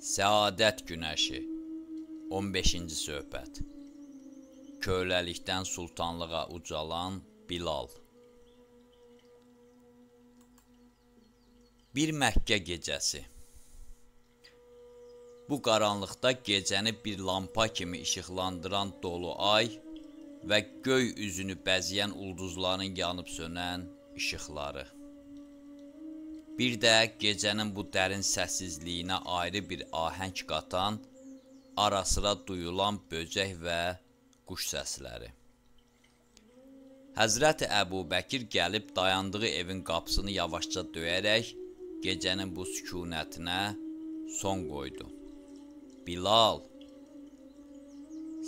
Səadət günəşi 15-ci söhbət Köləlikdən sultanlığa ucalan Bilal Bir Məkkə gecəsi Bu qaranlıqda gecəni bir lampa kimi işıqlandıran dolu ay və göy üzünü bəzəyən ulduzların yanıb sönən işıqları Bir də gecənin bu dərin səssizliyinə ayrı bir ahəng qatan, arasıra duyulan böcək və quş səsləri. Həzrəti Əbu Bəkir gəlib dayandığı evin qapısını yavaşca döyərək gecənin bu sükunetinə son qoydu. Bilal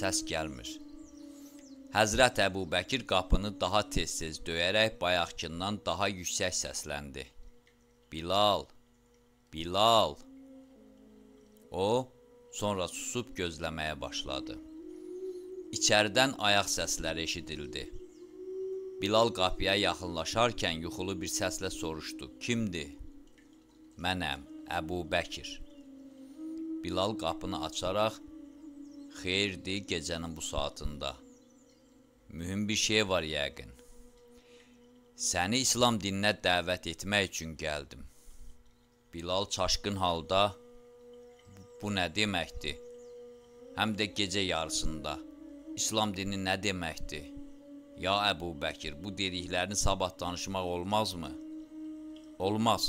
səs gəlmir. Həzrət Əbu Bəkir qapını daha tez-tez döyərək bayaqkından daha yüksək səsləndi. Bilal, Bilal. O, sonra susub gözləməyə başladı. İçəridən ayaq səsləri eşidildi. Bilal qapıya yaxınlaşarkən yuxulu bir səslə soruşdu. Kimdir? Mənəm, Əbu Bəkir. Bilal qapını açaraq, xeyirdi gecənin bu saatında. Mühüm bir şey var yəqin. Səni İslam dininə dəvət etmək üçün gəldim. Bilal çaşqın halda bu nə deməkdir? Həm də gecə yarısında. İslam dini nə deməkdir? Ya Əbu Bəkir, bu dediklərini sabah danışmaq olmazmı? Olmaz.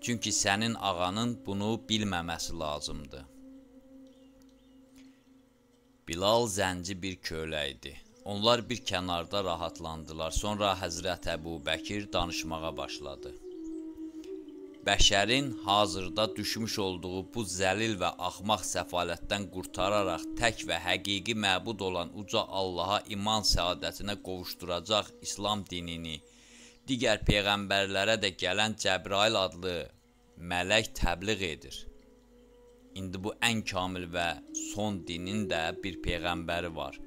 Çünki sənin ağanın bunu bilməməsi lazımdır. Bilal zənci bir kölə idi. Onlar bir kənarda rahatlandılar. Sonra Həzrət Əbu Bəkir danışmağa başladı bəşərin hazırda düşmüş olduğu bu zəlil və axmaq səfalətdən qurtararaq tək və həqiqi məbud olan uca Allaha iman səadətinə qovuşduracaq İslam dinini digər peyğəmbərlərə də gələn Cəbrail adlı mələk təbliğ edir. İndi bu ən kamil və son dinin də bir peyğəmbəri var.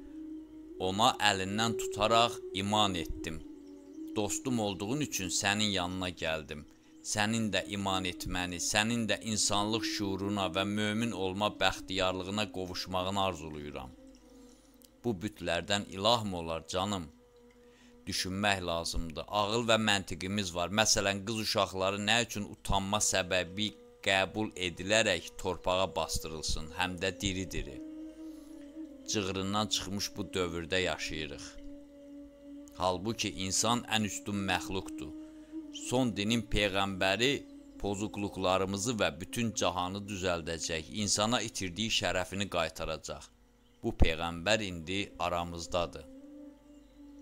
Ona əlindən tutaraq iman etdim. Dostum olduğun üçün sənin yanına gəldim.'' sənin də iman etməni, sənin də insanlıq şuuruna və mömin olma bəxtiyarlığına qovuşmağını arzulayıram. Bu bütlərdən ilahmı olar canım? Düşünmək lazımdır. Ağıl və məntiqimiz var. Məsələn, qız uşaqları nə üçün utanma səbəbi qəbul edilərək torpağa bastırılsın, həm də diri-diri. Cığrından çıxmış bu dövrdə yaşayırıq. Halbuki insan ən üstün məxluqdur son dinin peyğəmbəri pozuqluqlarımızı və bütün cahanı düzəldəcək, insana itirdiyi şərəfini qaytaracaq. Bu peyğəmbər indi aramızdadır.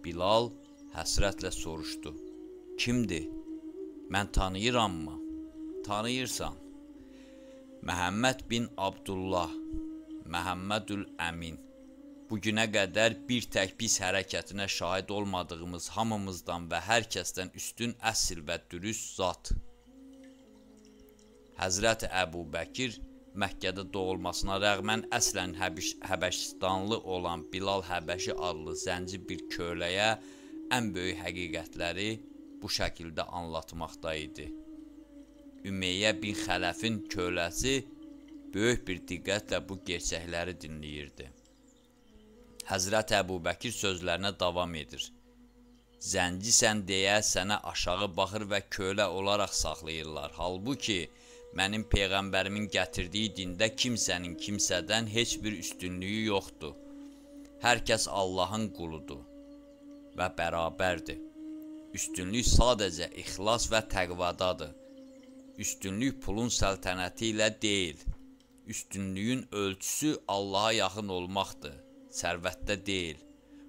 Bilal həsrətlə soruşdu. Kimdir? Mən tanıyırammı? Tanıyırsan. Məhəmməd bin Abdullah, Məhəmmədül Əmin. Bu günə qədər bir tək pis hərəkətinə şahid olmadığımız hamımızdan və hər kəsdən üstün əsl və dürüst zat. Həzrət Əbu Bəkir Məkkədə doğulmasına rəğmən əslən Həbiş, Həbəşistanlı olan Bilal Həbəşi adlı zənci bir köləyə ən böyük həqiqətləri bu şəkildə anlatmaqda idi. Ümeyyə bin Xələfin köləsi böyük bir diqqətlə bu gerçəkləri dinləyirdi. Həzrət Əbu Bəkir sözlərinə davam edir. Zəncisən deyə sənə aşağı baxır və kölə olaraq saxlayırlar. Halbuki, mənim Peyğəmbərimin gətirdiyi dində kimsənin kimsədən heç bir üstünlüyü yoxdur. Hər kəs Allahın quludur və bərabərdir. Üstünlük sadəcə ixlas və təqvadadır. Üstünlük pulun səltənəti ilə deyil. Üstünlüyün ölçüsü Allaha yaxın olmaqdır sərvətdə deyil.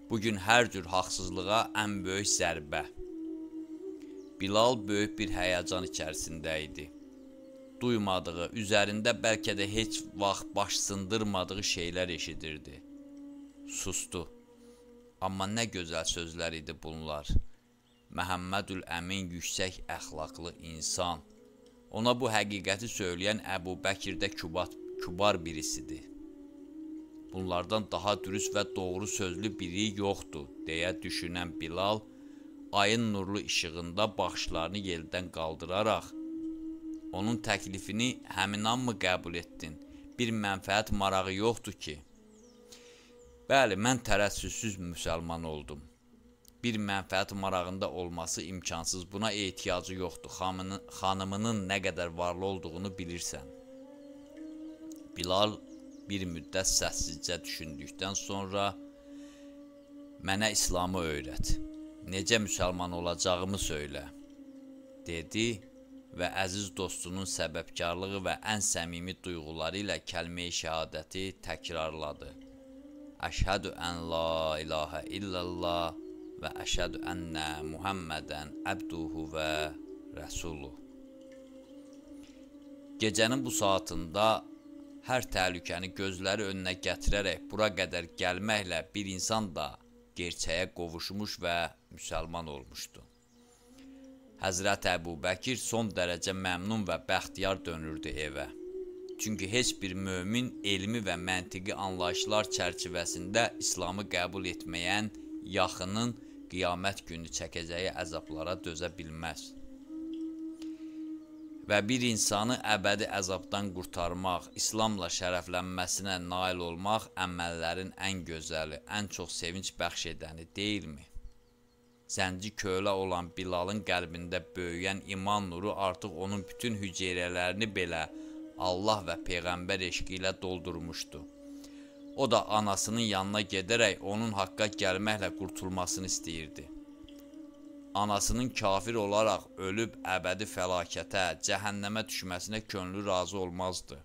Bu gün hər cür haqsızlığa ən böyük zərbə. Bilal böyük bir həyəcan içərisində idi. Duymadığı, üzərində bəlkə də heç vaxt baş sındırmadığı şeylər eşidirdi. Sustu. Amma nə gözəl sözlər idi bunlar. Məhəmmədül Əmin yüksək əxlaqlı insan. Ona bu həqiqəti söyləyən Əbu Bəkir də kübat, kübar birisidir. Bunlardan daha dürüst və doğru sözlü biri yoxdur, deyə düşünən Bilal ayın nurlu işığında baxışlarını yerdən qaldıraraq onun təklifini həmin an mı qəbul etdin? Bir mənfəət marağı yoxdur ki. Bəli, mən tərəssüsüz müsəlman oldum. Bir mənfəət marağında olması imkansız. Buna ehtiyacı yoxdur. Xanımının, xanımının nə qədər varlı olduğunu bilirsən. Bilal Bir müddət səssizcə düşündükdən sonra mənə İslamı öyrət. Necə müsəlman olacağımı söylə, dedi və əziz dostunun səbəbkarlığı və ən səmimi duyğuları ilə kəlməyi şahadəti təkrarladı. Əşhədü ən la ilahə illallah və əşhədü ənnə Muhammədən əbduhu və rəsuluh. Gecənin bu saatında hər təhlükəni gözləri önünə gətirərək bura qədər gəlməklə bir insan da gerçəyə qovuşmuş və müsəlman olmuşdu. Həzrət Əbu Bəkir son dərəcə məmnun və bəxtiyar dönürdü evə. Çünki heç bir mömin elmi və məntiqi anlayışlar çərçivəsində İslamı qəbul etməyən yaxının qiyamət günü çəkəcəyi əzablara dözə bilməz və bir insanı əbədi əzabdan qurtarmaq, İslamla şərəflənməsinə nail olmaq əməllərin ən gözəli, ən çox sevinç bəxş edəni deyilmi? Zənci kölə olan Bilalın qəlbində böyüyən iman nuru artıq onun bütün hüceyrələrini belə Allah və Peyğəmbər eşqi ilə doldurmuşdu. O da anasının yanına gedərək onun haqqa gəlməklə qurtulmasını istəyirdi anasının kafir olaraq ölüb əbədi fəlakətə, cəhənnəmə düşməsinə könlü razı olmazdı.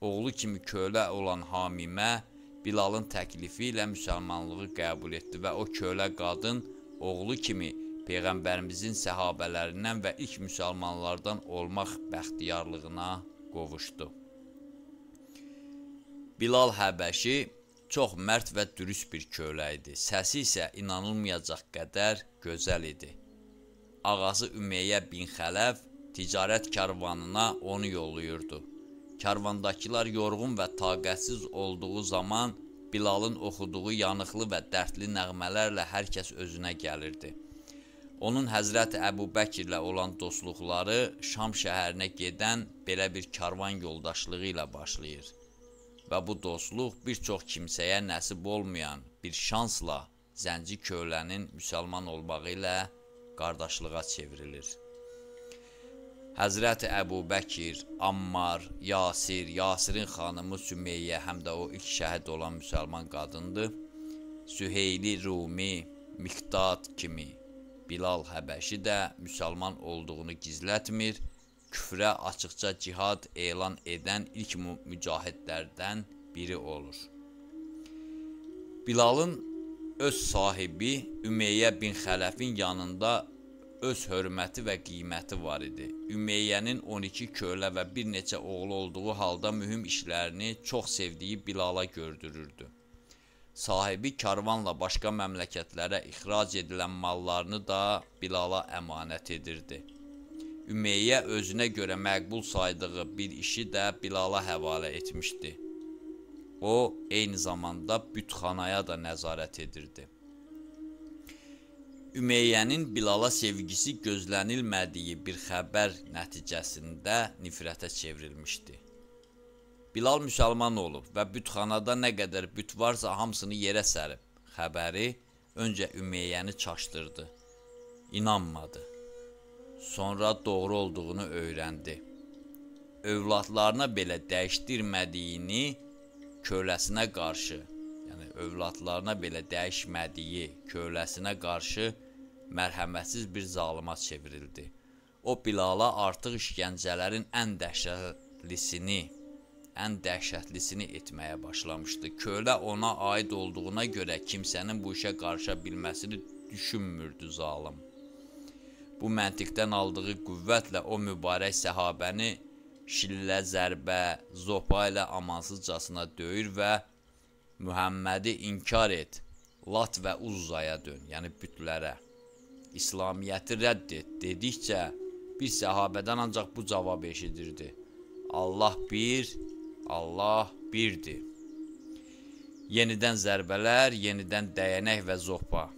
Oğlu kimi kölə olan Hamimə Bilalın təklifi ilə müsəlmanlığı qəbul etdi və o kölə qadın oğlu kimi Peyğəmbərimizin səhabələrindən və ilk müsəlmanlardan olmaq bəxtiyarlığına qovuşdu. Bilal Həbəşi Çox mərd və dürüst bir kölə idi. Səsi isə inanılmayacaq qədər gözəl idi. Ağası Ümeyyə bin Xələf ticarət karvanına onu yollayırdı. Karvandakılar yorğun və taqətsiz olduğu zaman Bilalın oxuduğu yanıqlı və dərdli nəğmələrlə hər kəs özünə gəlirdi. Onun Həzrəti Əbu Bəkirlə olan dostluqları Şam şəhərinə gedən belə bir karvan yoldaşlığı ilə başlayır və bu dostluq bir çox kimsəyə nəsib olmayan bir şansla zənci kölənin müsəlman olmağı ilə qardaşlığa çevrilir. Həzrət Əbu Bəkir, Ammar, Yasir, Yasirin xanımı Sümeyyə həm də o ilk şəhid olan müsəlman qadındır. Süheyli Rumi, Miqdad kimi Bilal Həbəşi də müsəlman olduğunu gizlətmir küfrə açıqca cihad elan edən ilk mücahidlərdən biri olur. Bilalın öz sahibi Ümeyyə bin Xələfin yanında öz hörməti və qiyməti var idi. Ümeyyənin 12 kölə və bir neçə oğlu olduğu halda mühüm işlərini çox sevdiyi Bilala gördürürdü. Sahibi karvanla başqa məmləkətlərə ixrac edilən mallarını da Bilala əmanət edirdi. Ümeyyə özünə görə məqbul saydığı bir işi də Bilala həvalə etmişdi. O, eyni zamanda bütxanaya da nəzarət edirdi. Ümeyyənin Bilala sevgisi gözlənilmədiyi bir xəbər nəticəsində nifrətə çevrilmişdi. Bilal müsəlman olub və bütxanada nə qədər büt varsa hamısını yerə sərib. Xəbəri öncə Ümeyyəni çaşdırdı. İnanmadı sonra doğru olduğunu öyrəndi. Övladlarına belə dəyişdirmədiyini köləsinə qarşı, yəni övladlarına belə dəyişmədiyi köləsinə qarşı mərhəmətsiz bir zalıma çevrildi. O Bilala artıq işgəncələrin ən dəhşətlisini, ən dəhşətlisini etməyə başlamışdı. Kölə ona aid olduğuna görə kimsənin bu işə qarışa bilməsini düşünmürdü zalım. Bu məntiqdən aldığı qüvvətlə o mübarək səhabəni şillə, zərbə, zopa ilə amansızcasına döyür və Mühəmmədi inkar et, lat və uzzaya dön, yəni bütlərə. İslamiyyəti rədd et dedikcə bir səhabədən ancaq bu cavab eşidirdi. Allah bir, Allah birdir. Yenidən zərbələr, yenidən dəyənək və zopa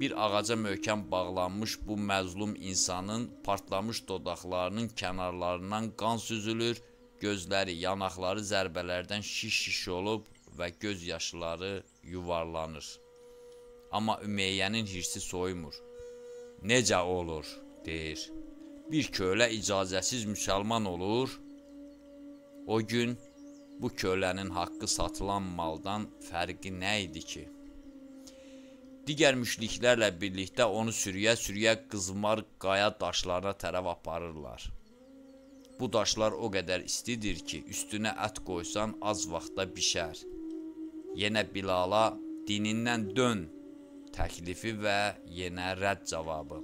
bir ağaca möhkəm bağlanmış bu məzlum insanın partlamış dodaqlarının kənarlarından qan süzülür, gözləri, yanaqları zərbələrdən şiş-şiş olub və göz yaşları yuvarlanır. Amma Ümeyyənin hirsi soymur. Necə olur, deyir. Bir kölə icazəsiz müsəlman olur. O gün bu kölənin haqqı satılan maldan fərqi nə idi ki? Digər müşriklərlə birlikdə onu sürüyə-sürüyə qızmar qaya daşlarına tərəf aparırlar. Bu daşlar o qədər istidir ki, üstünə ət qoysan az vaxtda bişər. Yenə Bilala dinindən dön təklifi və yenə rədd cavabı.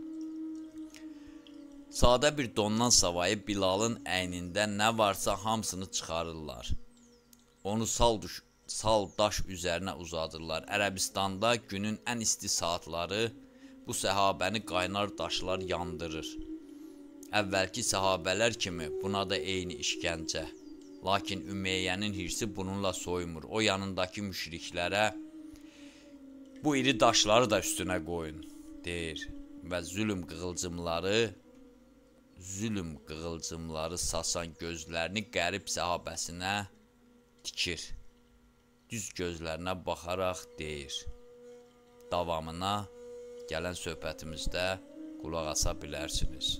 Sadə bir dondan savayı Bilalın əynində nə varsa hamısını çıxarırlar. Onu sal düş sal daş üzərinə uzadırlar. Ərəbistanda günün ən isti saatları bu səhabəni qaynar daşlar yandırır. Əvvəlki səhabələr kimi buna da eyni işgəncə. Lakin Ümeyyənin hirsi bununla soymur. O yanındakı müşriklərə bu iri daşları da üstünə qoyun deyir və zülm qığılcımları zülm qığılcımları sasan gözlərini qərib səhabəsinə dikir düz gözlərinə baxaraq deyir. Davamına gələn söhbətimizdə qulaq asa bilərsiniz.